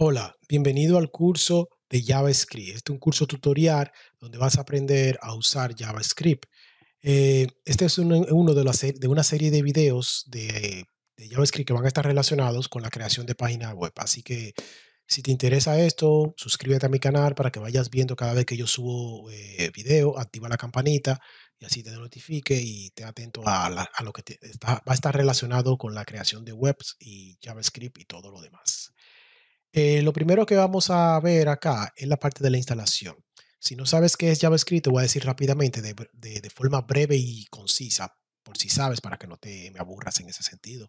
Hola, bienvenido al curso de JavaScript. Este es un curso tutorial donde vas a aprender a usar JavaScript. Eh, este es uno, de, de, una serie de videos de, JavaScript que van a estar relacionados con la creación de páginas web. Así que si te interesa esto, suscríbete a mi canal para que vayas viendo cada vez que yo subo eh, video, activa la campanita y así te notifique y te atento a, lo que va a estar relacionado con la creación de webs y JavaScript y todo lo demás. Eh, lo primero que vamos a ver acá es la parte de la instalación. Si no sabes qué es JavaScript, te voy a decir rápidamente de, forma breve y concisa, por si sabes, para que no te aburras en ese sentido.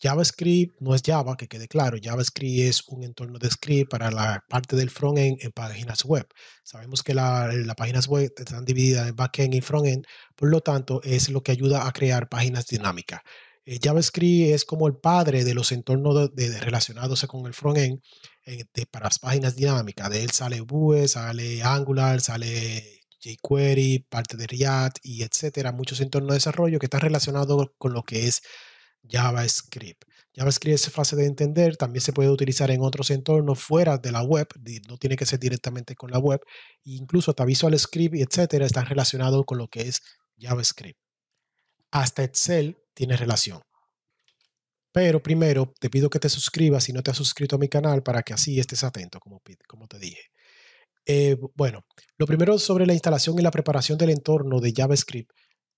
JavaScript no es Java, que quede claro. JavaScript es un entorno de script para la parte del frontend en páginas web. Sabemos que las páginas web están divididas en backend y frontend, por lo tanto, es lo que ayuda a crear páginas dinámicas. Eh, JavaScript es como el padre de los entornos relacionados con el frontend end eh, para las páginas dinámicas. De él sale Vue, sale Angular, sale jQuery, parte de React y etcétera. Muchos entornos de desarrollo que están relacionados con lo que es JavaScript. JavaScript es fácil de entender, también se puede utilizar en otros entornos fuera de la web, no tiene que ser directamente con la web, incluso hasta Visual Script, etcétera, están relacionados con lo que es JavaScript. Hasta Excel tiene relación. Pero primero te pido que te suscribas si no te has suscrito a mi canal para que así estés atento, como, como te dije. Eh, bueno, lo primero sobre la instalación y la preparación del entorno de JavaScript.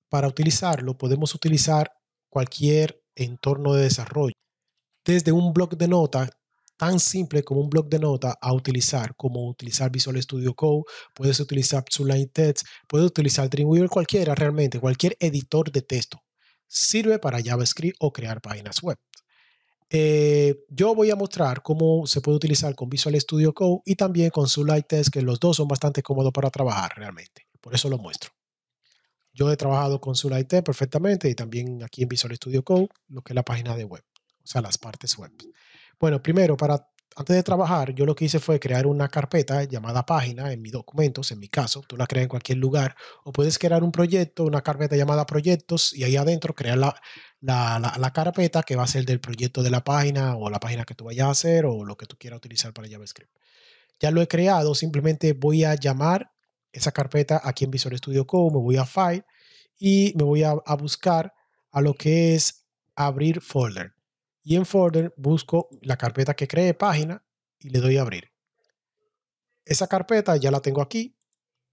Para utilizarlo podemos utilizar cualquier entorno de desarrollo. Desde un bloc de nota, tan simple como un bloc de nota, a utilizar, como utilizar Visual Studio Code, puedes utilizar Sublime Text, puedes utilizar Dreamweaver, cualquiera realmente, cualquier editor de texto sirve para JavaScript o crear páginas web. Eh, yo voy a mostrar cómo se puede utilizar con Visual Studio Code y también con sulite es que los dos son bastante cómodos para trabajar realmente. Por eso lo muestro. Yo he trabajado con sulite Test perfectamente y también aquí en Visual Studio Code, lo que es la página de web, o sea, las partes web. Bueno, primero, para antes de trabajar, yo lo que hice fue crear una carpeta llamada página en mis documentos, en mi caso, tú la creas en cualquier lugar, o puedes crear un proyecto, una carpeta llamada proyectos, y ahí adentro crear la, carpeta que va a ser del proyecto de la página o la página que tú vayas a hacer o lo que tú quieras utilizar para JavaScript. Ya lo he creado, simplemente voy a llamar esa carpeta aquí en Visual Studio Code, me voy a File y me voy a buscar a lo que es abrir folder y en folder busco la carpeta que cree página y le doy a abrir. Esa carpeta ya la tengo aquí,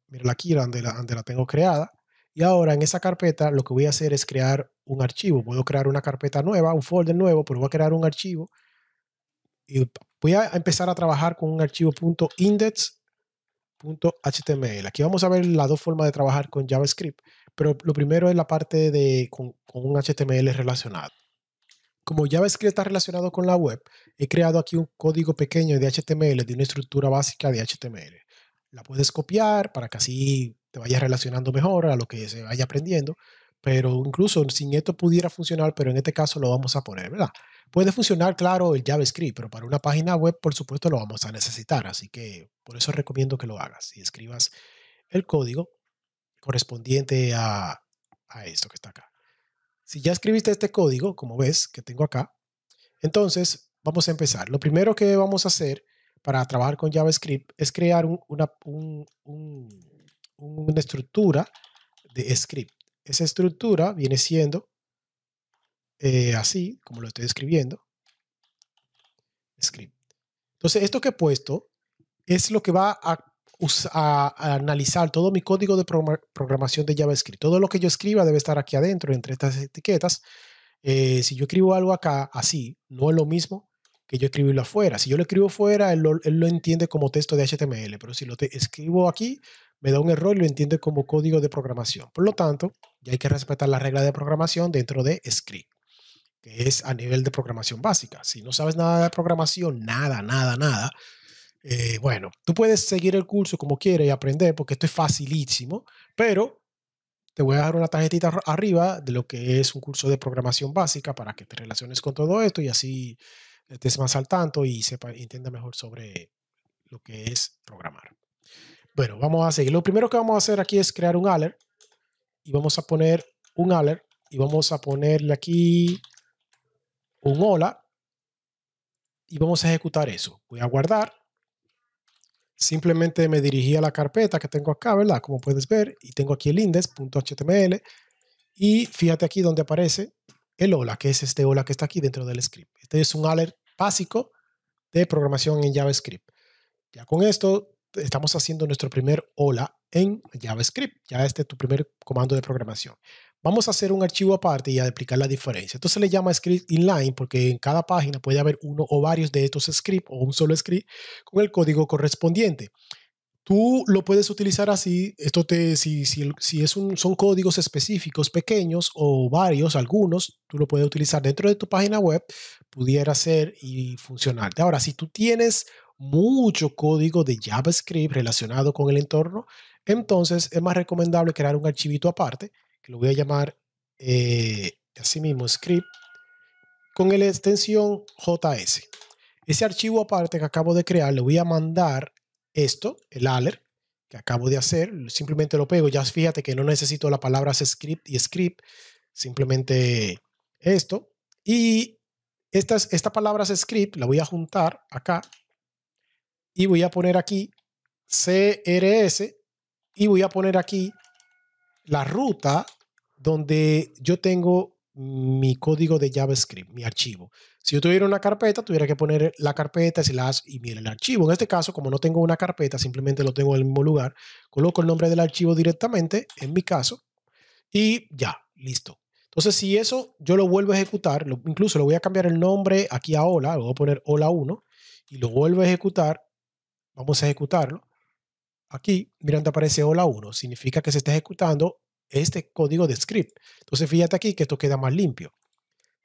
mírala aquí donde la, donde la tengo creada. Y ahora en esa carpeta lo que voy a hacer es crear un archivo. Puedo crear una carpeta nueva, un folder nuevo, pero voy a crear un archivo. Y voy a empezar a trabajar con un archivo .index.html. Aquí vamos a ver las dos formas de trabajar con JavaScript, pero lo primero es la parte de con un HTML relacionado. Como JavaScript está relacionado con la web, he creado aquí un código pequeño de HTML, de una estructura básica de HTML. La puedes copiar para que así te vayas relacionando mejor a lo que se vaya aprendiendo, pero incluso sin esto pudiera funcionar, pero en este caso lo vamos a poner, ¿verdad? Puede funcionar, claro, el JavaScript, pero para una página web, por supuesto, lo vamos a necesitar, así que por eso recomiendo que lo hagas y escribas el código correspondiente a, a esto que está acá. Si ya escribiste este código, como ves que tengo acá, entonces vamos a empezar. Lo primero que vamos a hacer para trabajar con JavaScript es crear una, estructura de script. Esa estructura viene siendo eh, así, como lo estoy escribiendo. Script. Entonces, esto que he puesto es lo que va a a, analizar todo mi código de programación de JavaScript. Todo lo que yo escriba debe estar aquí adentro, entre estas etiquetas. Eh, si yo escribo algo acá así, no es lo mismo que yo escribirlo afuera. Si yo lo escribo afuera, él lo, entiende como texto de HTML, pero si lo escribo aquí, me da un error y lo entiende como código de programación. Por lo tanto, ya hay que respetar la regla de programación dentro de script, que es a nivel de programación básica. Si no sabes nada de programación, nada, nada, nada, eh, bueno, tú puedes seguir el curso como quieras y aprender porque esto es facilísimo, pero te voy a dejar una tarjetita arriba de lo que es un curso de programación básica para que te relaciones con todo esto y así estés más al tanto y sepa, entienda mejor sobre lo que es programar. Bueno, vamos a seguir. Lo primero que vamos a hacer aquí es crear un alert y vamos a poner un alert y vamos a ponerle aquí un hola y vamos a ejecutar eso. Voy a guardar simplemente me dirigí a la carpeta que tengo acá, ¿verdad? Como puedes ver, y tengo aquí el index.html y fíjate aquí donde aparece el hola, que es este hola que está aquí dentro del script. Este es un alert básico de programación en JavaScript. Ya con esto estamos haciendo nuestro primer hola en JavaScript. Ya este es tu primer comando de programación. Vamos a hacer un archivo aparte y a explicar la diferencia. Entonces le llama script inline porque en cada página puede haber uno o varios de estos scripts o un solo script con el código correspondiente. Tú lo puedes utilizar así, esto te, si, si, si es un, son códigos específicos pequeños o varios, algunos, tú lo puedes utilizar dentro de tu página web, pudiera ser y funcionarte. Ahora, si tú tienes mucho código de JavaScript relacionado con el entorno, entonces es más recomendable crear un archivito aparte lo voy a llamar así eh, mismo script, con la extensión JS. Ese archivo aparte que acabo de crear, le voy a mandar esto, el alert, que acabo de hacer, simplemente lo pego, ya fíjate que no necesito las palabras script y script, simplemente esto. Y estas, esta palabra script la voy a juntar acá y voy a poner aquí CRS y voy a poner aquí la ruta donde yo tengo mi código de JavaScript, mi archivo. Si yo tuviera una carpeta, tuviera que poner la carpeta, y mira el archivo. En este caso, como no tengo una carpeta, simplemente lo tengo en el mismo lugar, coloco el nombre del archivo directamente, en mi caso, y ya, listo. Entonces, si eso yo lo vuelvo a ejecutar, incluso lo voy a cambiar el nombre aquí a hola, lo voy a poner hola 1 y lo vuelvo a ejecutar, vamos a ejecutarlo. Aquí, mirando aparece hola 1, significa que se está ejecutando este código de script. Entonces fíjate aquí que esto queda más limpio.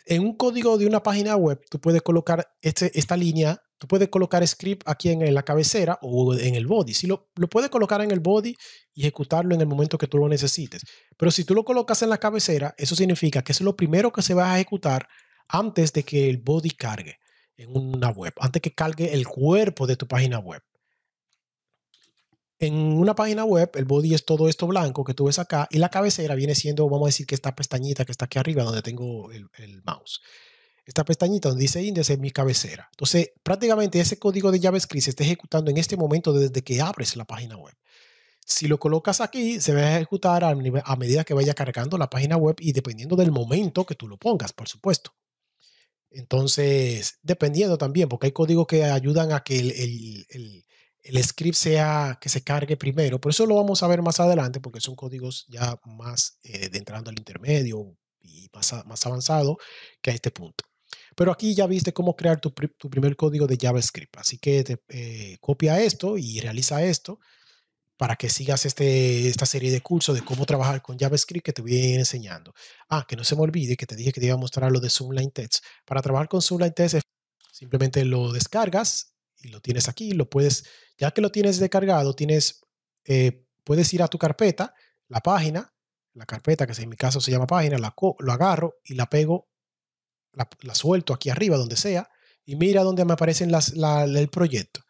En un código de una página web, tú puedes colocar este, esta línea, tú puedes colocar script aquí en, la cabecera o en el body. Si lo, lo puedes colocar en el body y ejecutarlo en el momento que tú lo necesites. Pero si tú lo colocas en la cabecera, eso significa que es lo primero que se va a ejecutar antes de que el body cargue en una web, antes que cargue el cuerpo de tu página web. En una página web, el body es todo esto blanco que tú ves acá y la cabecera viene siendo, vamos a decir, que esta pestañita que está aquí arriba donde tengo el, mouse. Esta pestañita donde dice índice es mi cabecera. Entonces, prácticamente ese código de JavaScript se está ejecutando en este momento desde que abres la página web. Si lo colocas aquí, se va a ejecutar a, medida que vaya cargando la página web y dependiendo del momento que tú lo pongas, por supuesto. Entonces, dependiendo también, porque hay códigos que ayudan a que el el script sea que se cargue primero, por eso lo vamos a ver más adelante porque son códigos ya más eh, entrando al intermedio y más, más avanzado que a este punto. Pero aquí ya viste cómo crear tu, primer código de JavaScript, así que te, eh, copia esto y realiza esto para que sigas este, esta serie de cursos de cómo trabajar con JavaScript que te voy enseñando. Ah, que no se me olvide que te dije que te iba a mostrar lo de line Text. Para trabajar con Zoomline Text, simplemente lo descargas y lo tienes aquí, lo puedes, ya que lo tienes descargado, tienes, eh, puedes ir a tu carpeta, la página, la carpeta que en mi caso se llama página, la, lo agarro y la pego, la, suelto aquí arriba, donde sea, y mira donde me aparecen las, el proyecto.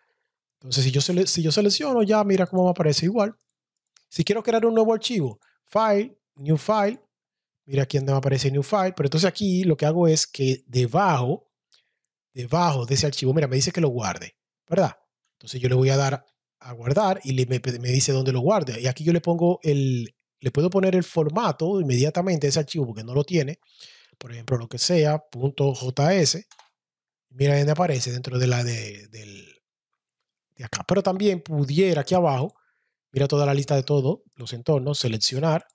Entonces, si yo, si yo selecciono, ya mira cómo me aparece igual. Si quiero crear un nuevo archivo, File, New File, mira aquí donde me aparece New File, pero entonces aquí lo que hago es que debajo, debajo de ese archivo, mira, me dice que lo guarde. ¿verdad? Entonces yo le voy a dar a guardar y me, dice dónde lo guarde. Y aquí yo le pongo el, le puedo poner el formato inmediatamente de ese archivo porque no lo tiene. Por ejemplo, lo que sea, .js. Mira dónde aparece dentro de la de, del, de acá. Pero también pudiera aquí abajo, mira toda la lista de todos los entornos, seleccionar,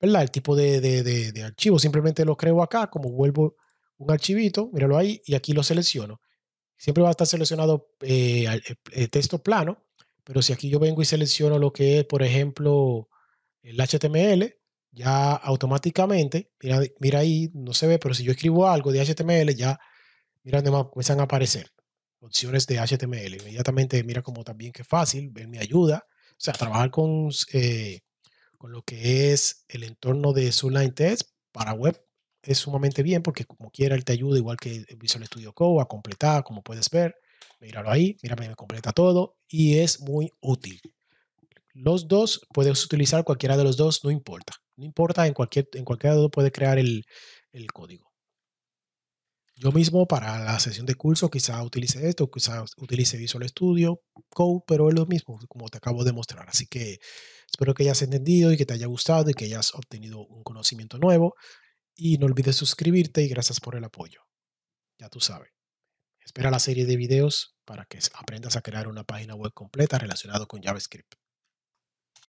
¿verdad? El tipo de, de, de archivo. Simplemente lo creo acá, como vuelvo un archivito, míralo ahí, y aquí lo selecciono siempre va a estar seleccionado el eh, eh, eh, texto plano, pero si aquí yo vengo y selecciono lo que es, por ejemplo, el HTML, ya automáticamente, mira, mira ahí, no se ve, pero si yo escribo algo de HTML, ya, mira, además comienzan a aparecer opciones de HTML. Inmediatamente, mira como también que fácil, ver mi ayuda. O sea, trabajar con, con lo que es el entorno de Sunline Test para web es sumamente bien porque como quiera él te ayuda igual que Visual Studio Code a completar, como puedes ver. Míralo ahí, mírame, me completa todo y es muy útil. Los dos, puedes utilizar cualquiera de los dos, no importa. No importa, en cualquier en cualquiera de los crear el, el código. Yo mismo para la sesión de curso quizá utilice esto, quizá utilice Visual Studio Code, pero es lo mismo como te acabo de mostrar. Así que espero que hayas entendido y que te haya gustado y que hayas obtenido un conocimiento nuevo. Y no olvides suscribirte y gracias por el apoyo. Ya tú sabes. Espera la serie de videos para que aprendas a crear una página web completa relacionada con JavaScript.